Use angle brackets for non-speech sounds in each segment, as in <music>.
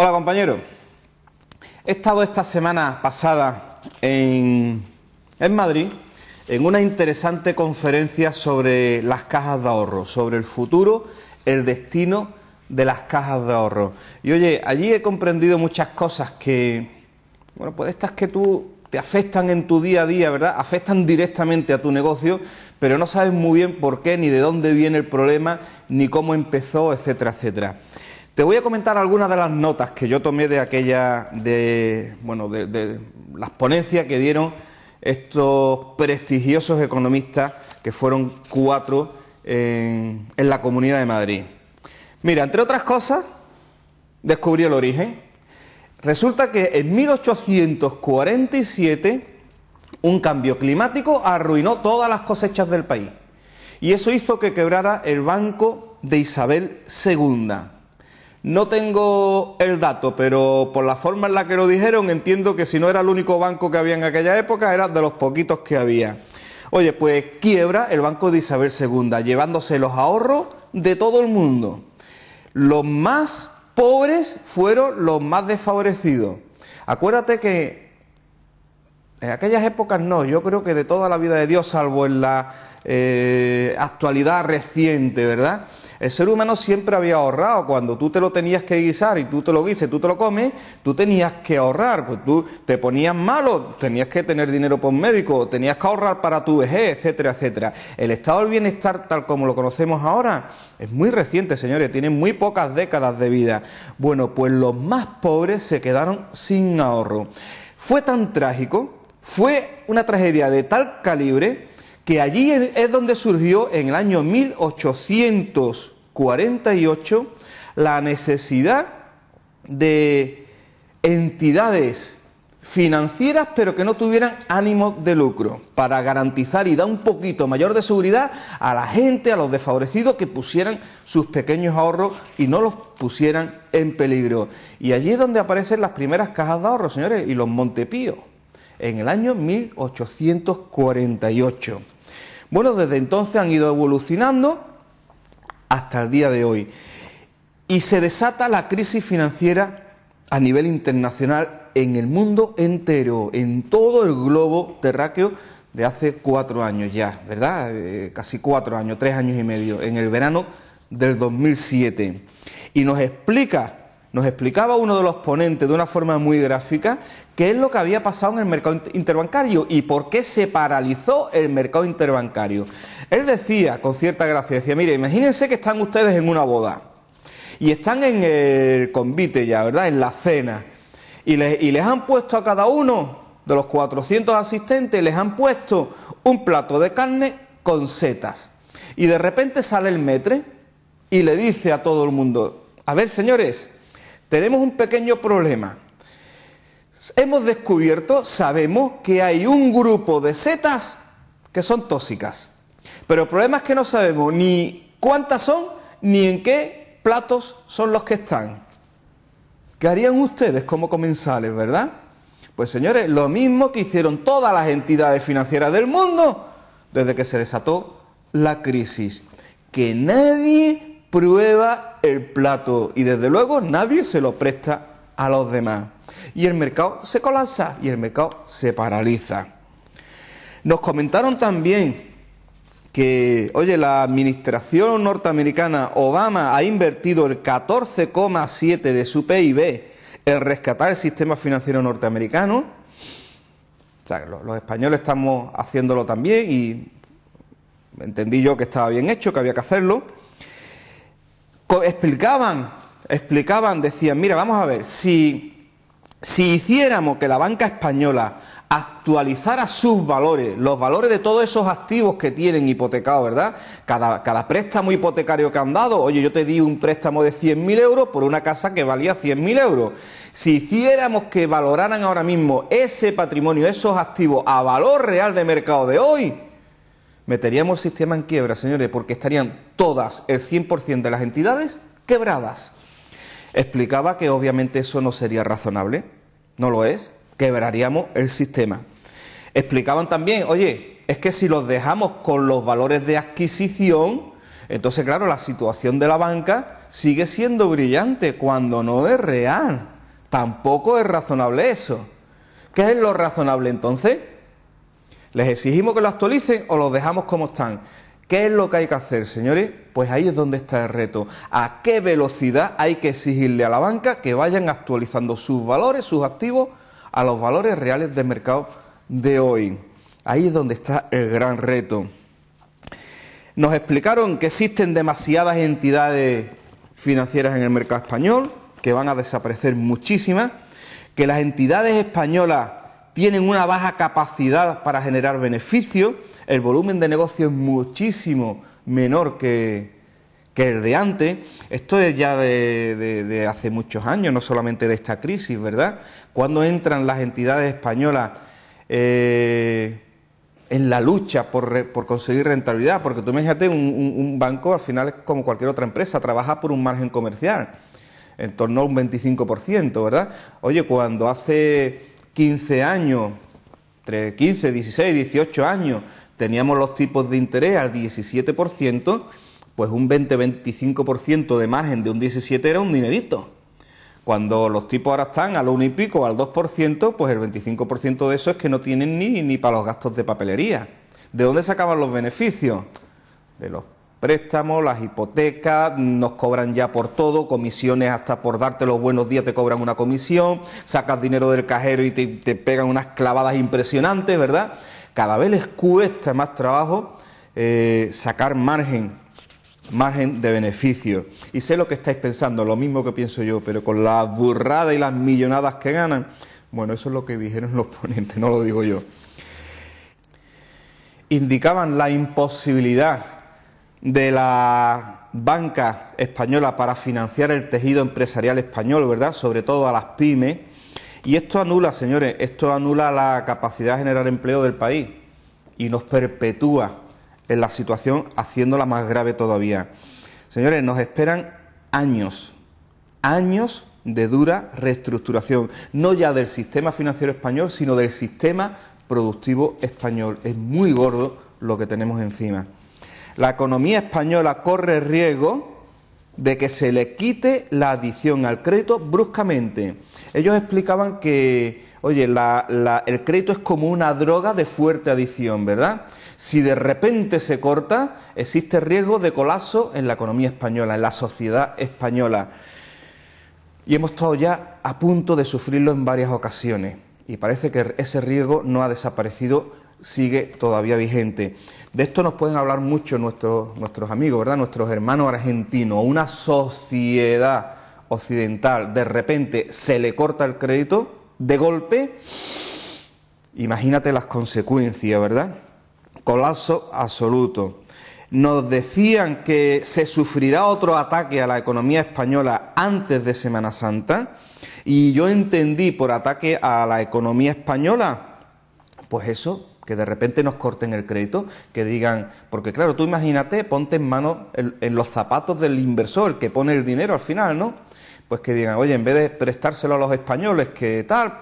Hola compañeros. He estado esta semana pasada en, en Madrid en una interesante conferencia sobre las cajas de ahorro, sobre el futuro, el destino de las cajas de ahorro. Y oye, allí he comprendido muchas cosas que, bueno, pues estas que tú te afectan en tu día a día, ¿verdad? Afectan directamente a tu negocio, pero no sabes muy bien por qué, ni de dónde viene el problema, ni cómo empezó, etcétera, etcétera. Te voy a comentar algunas de las notas que yo tomé de aquella, de, bueno, de, las ponencias que dieron estos prestigiosos economistas, que fueron cuatro en, en la Comunidad de Madrid. Mira, entre otras cosas, descubrí el origen. Resulta que en 1847 un cambio climático arruinó todas las cosechas del país y eso hizo que quebrara el banco de Isabel II. No tengo el dato, pero por la forma en la que lo dijeron, entiendo que si no era el único banco que había en aquella época, era de los poquitos que había. Oye, pues quiebra el banco de Isabel II, llevándose los ahorros de todo el mundo. Los más pobres fueron los más desfavorecidos. Acuérdate que en aquellas épocas no, yo creo que de toda la vida de Dios, salvo en la eh, actualidad reciente, ¿verdad? El ser humano siempre había ahorrado. Cuando tú te lo tenías que guisar y tú te lo guises, tú te lo comes, tú tenías que ahorrar. Pues tú te ponías malo, tenías que tener dinero por médico, tenías que ahorrar para tu vejez, etcétera, etcétera. El estado del bienestar tal como lo conocemos ahora es muy reciente, señores, tiene muy pocas décadas de vida. Bueno, pues los más pobres se quedaron sin ahorro. Fue tan trágico, fue una tragedia de tal calibre que allí es donde surgió en el año 1848 la necesidad de entidades financieras pero que no tuvieran ánimo de lucro para garantizar y dar un poquito mayor de seguridad a la gente, a los desfavorecidos que pusieran sus pequeños ahorros y no los pusieran en peligro. Y allí es donde aparecen las primeras cajas de ahorro señores, y los Montepíos en el año 1848. Bueno, desde entonces han ido evolucionando hasta el día de hoy. Y se desata la crisis financiera a nivel internacional en el mundo entero, en todo el globo terráqueo de hace cuatro años ya, ¿verdad? Eh, casi cuatro años, tres años y medio, en el verano del 2007. Y nos explica nos explicaba uno de los ponentes de una forma muy gráfica qué es lo que había pasado en el mercado interbancario y por qué se paralizó el mercado interbancario. Él decía con cierta gracia, decía, mire, imagínense que están ustedes en una boda y están en el convite ya, ¿verdad? En la cena. Y les, han puesto a cada uno de los 400 asistentes, les han puesto un plato de carne con setas. Y de repente sale el metre y le dice a todo el mundo, a ver señores, tenemos un pequeño problema. Hemos descubierto, sabemos que hay un grupo de setas que son tóxicas. Pero el problema es que no sabemos ni cuántas son ni en qué platos son los que están. ¿Qué harían ustedes como comensales, verdad? Pues señores, lo mismo que hicieron todas las entidades financieras del mundo desde que se desató la crisis. Que nadie prueba el plato y desde luego nadie se lo presta a los demás. Y el mercado se colapsa y el mercado se paraliza. Nos comentaron también que, oye, la administración norteamericana Obama ha invertido el 14,7 de su PIB en rescatar el sistema financiero norteamericano. los, los españoles estamos haciéndolo también y entendí yo que estaba bien hecho, que había que hacerlo explicaban, explicaban, decían, mira, vamos a ver, si, si hiciéramos que la banca española actualizara sus valores, los valores de todos esos activos que tienen hipotecados, ¿verdad? Cada, cada, préstamo hipotecario que han dado, oye, yo te di un préstamo de 100.000 euros por una casa que valía 100.000 euros. Si hiciéramos que valoraran ahora mismo ese patrimonio, esos activos a valor real de mercado de hoy, meteríamos el sistema en quiebra, señores, porque estarían todas, el 100% de las entidades, quebradas. Explicaba que obviamente eso no sería razonable, no lo es, quebraríamos el sistema. Explicaban también, oye, es que si los dejamos con los valores de adquisición, entonces claro, la situación de la banca sigue siendo brillante cuando no es real. Tampoco es razonable eso. ¿Qué es lo razonable entonces? ¿Les exigimos que lo actualicen o los dejamos como están? ¿Qué es lo que hay que hacer, señores? Pues ahí es donde está el reto. ¿A qué velocidad hay que exigirle a la banca que vayan actualizando sus valores, sus activos, a los valores reales del mercado de hoy? Ahí es donde está el gran reto. Nos explicaron que existen demasiadas entidades financieras en el mercado español, que van a desaparecer muchísimas, que las entidades españolas tienen una baja capacidad para generar beneficio, el volumen de negocio es muchísimo menor que, el de antes. Esto es ya de, hace muchos años, no solamente de esta crisis, ¿verdad? Cuando entran las entidades españolas eh, en la lucha por, conseguir rentabilidad, porque tú imagínate, un, un, banco al final es como cualquier otra empresa, trabaja por un margen comercial, en torno a un 25%, ¿verdad? Oye, cuando hace 15 años, entre 15, 16, 18 años, teníamos los tipos de interés al 17%, pues un 20-25% de margen de un 17 era un dinerito. Cuando los tipos ahora están al 1 y pico, al 2%, pues el 25% de eso es que no tienen ni, ni para los gastos de papelería. ¿De dónde sacaban los beneficios? De los préstamos, las hipotecas, nos cobran ya por todo, comisiones hasta por darte los buenos días te cobran una comisión, sacas dinero del cajero y te, pegan unas clavadas impresionantes, ¿verdad? Cada vez les cuesta más trabajo eh, sacar margen, margen de beneficio. Y sé lo que estáis pensando, lo mismo que pienso yo, pero con la burrada y las millonadas que ganan, bueno, eso es lo que dijeron los <laughs> ponentes, no lo digo yo. Indicaban la imposibilidad de la banca española para financiar el tejido empresarial español, ¿verdad? Sobre todo a las pymes. Y esto anula, señores, esto anula la capacidad de generar empleo del país y nos perpetúa en la situación haciéndola más grave todavía. Señores, nos esperan años, años de dura reestructuración, no ya del sistema financiero español, sino del sistema productivo español. Es muy gordo lo que tenemos encima. La economía española corre riesgo de que se le quite la adición al crédito bruscamente. Ellos explicaban que, oye, el crédito es como una droga de fuerte adición, ¿verdad? Si de repente se corta, existe riesgo de colapso en la economía española, en la sociedad española. Y hemos estado ya a punto de sufrirlo en varias ocasiones. Y parece que ese riesgo no ha desaparecido sigue todavía vigente. De esto nos pueden hablar mucho nuestros, nuestros amigos, ¿verdad? Nuestros hermanos argentinos. Una sociedad occidental, de repente se le corta el crédito, de golpe, imagínate las consecuencias, ¿verdad? Colapso absoluto. Nos decían que se sufrirá otro ataque a la economía española antes de Semana Santa y yo entendí por ataque a la economía española, pues eso, que de repente nos corten el crédito, que digan, porque claro, tú imagínate, ponte en en, los zapatos del inversor, que pone el dinero al final, ¿no? Pues que digan, oye, en vez de prestárselo a los españoles, que tal,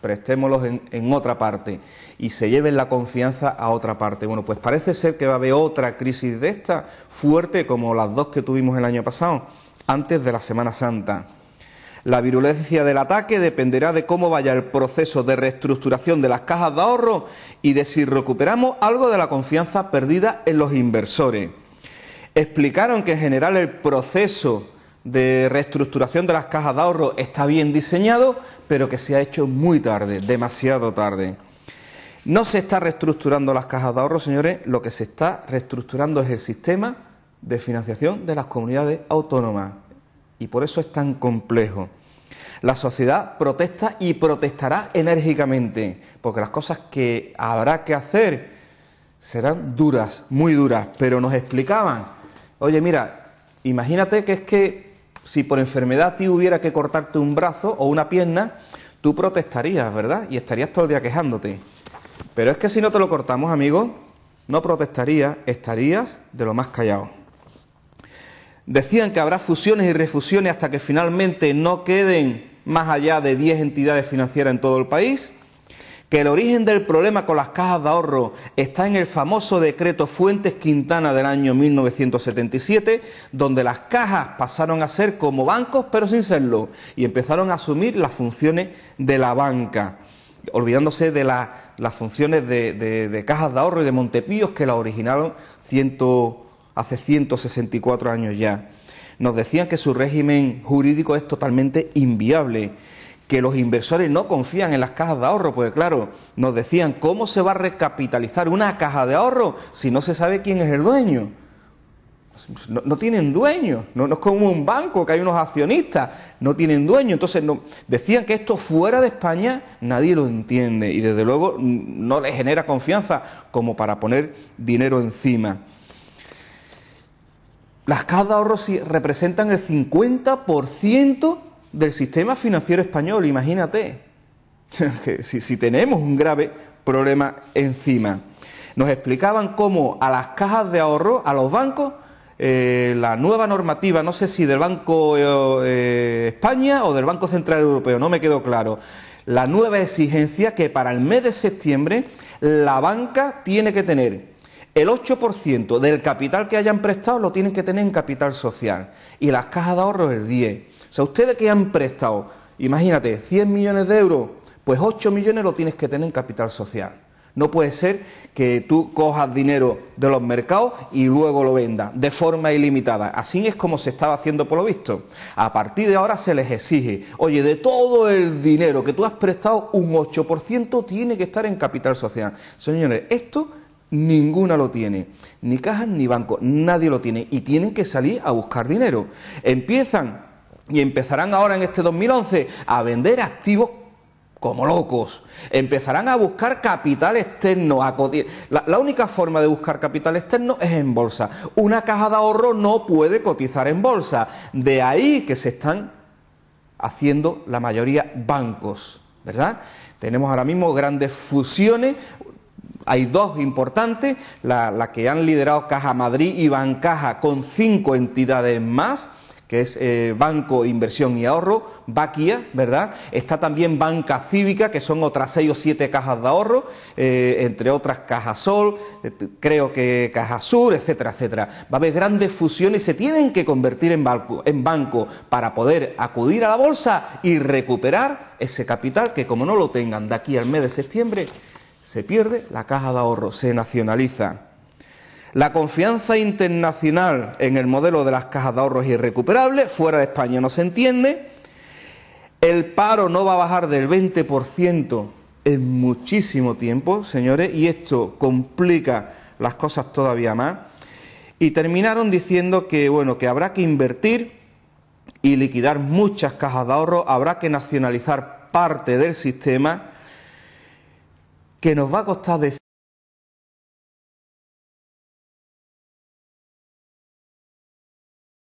prestémoslos en otra parte y se lleven la confianza a otra parte. Bueno, pues parece ser que va a haber otra crisis de esta, fuerte como las dos que tuvimos el año pasado, antes de la Semana Santa. La virulencia del ataque dependerá de cómo vaya el proceso de reestructuración de las cajas de ahorro y de si recuperamos algo de la confianza perdida en los inversores. Explicaron que en general el proceso de reestructuración de las cajas de ahorro está bien diseñado, pero que se ha hecho muy tarde, demasiado tarde. No se está reestructurando las cajas de ahorro, señores, lo que se está reestructurando es el sistema de financiación de las comunidades autónomas y por eso es tan complejo. La sociedad protesta y protestará enérgicamente, porque las cosas que habrá que hacer serán duras, muy duras, pero nos explicaban, oye mira, imagínate que es que si por enfermedad a hubiera que cortarte un brazo o una pierna, tú protestarías, ¿verdad? Y estarías todo el día quejándote. Pero es que si no te lo cortamos, amigo, no protestarías, estarías de lo más callado. Decían que habrá fusiones y refusiones hasta que finalmente no queden más allá de 10 entidades financieras en todo el país, que el origen del problema con las cajas de ahorro está en el famoso decreto Fuentes Quintana del año 1977, donde las cajas pasaron a ser como bancos pero sin serlo y empezaron a asumir las funciones de la banca olvidándose de las funciones de, cajas de ahorro y de Montepíos que la originaron ciento hace 164 años ya, nos decían que su régimen jurídico es totalmente inviable, que los inversores no confían en las cajas de ahorro, pues claro, nos decían, ¿cómo se va a recapitalizar una caja de ahorro si no se sabe quién es el dueño? No, tienen dueño, no, es como un banco que hay unos accionistas, no tienen dueño. Entonces decían que esto fuera de España nadie lo entiende y desde luego no le genera confianza como para poner dinero encima. Las cajas de ahorro representan el 50% del sistema financiero español, imagínate. <laughs> si, tenemos un grave problema encima. Nos explicaban cómo a las cajas de ahorro, a los bancos, eh, la nueva normativa, no sé si del Banco eh, eh, España o del Banco Central Europeo, no me quedó claro, la nueva exigencia que para el mes de septiembre la banca tiene que tener el 8% del capital que hayan prestado lo tienen que tener en capital social y las cajas de ahorro el 10. O sea, ustedes que han prestado, imagínate, 100 millones de euros, pues 8 millones lo tienes que tener en capital social. No puede ser que tú cojas dinero de los mercados y luego lo vendas de forma ilimitada. Así es como se estaba haciendo por lo visto. A partir de ahora se les exige, oye, de todo el dinero que tú has prestado, un 8% tiene que estar en capital social. Señores, esto Ninguna lo tiene, ni cajas ni bancos, nadie lo tiene y tienen que salir a buscar dinero. Empiezan y empezarán ahora en este 2011 a vender activos como locos. Empezarán a buscar capital externo. A la, la, única forma de buscar capital externo es en bolsa. Una caja de ahorro no puede cotizar en bolsa. De ahí que se están haciendo la mayoría bancos, ¿verdad? Tenemos ahora mismo grandes fusiones, hay dos importantes, la, que han liderado Caja Madrid y Bancaja con cinco entidades más que es eh, Banco Inversión y Ahorro, Baquia, ¿verdad? Está también Banca Cívica, que son otras seis o siete cajas de ahorro, eh, entre otras Caja Sol, eh, creo que Caja Sur, etcétera, etcétera. Va a haber grandes fusiones, se tienen que convertir en banco para poder acudir a la bolsa y recuperar ese capital que como no lo tengan de aquí al mes de septiembre, se pierde la caja de ahorro, se nacionaliza. La confianza internacional en el modelo de las cajas de ahorros es irrecuperable, fuera de España no se entiende. El paro no va a bajar del 20% en muchísimo tiempo, señores, y esto complica las cosas todavía más. Y terminaron diciendo que bueno, que habrá que invertir y liquidar muchas cajas de ahorro, habrá que nacionalizar parte del sistema que nos va a costar decir.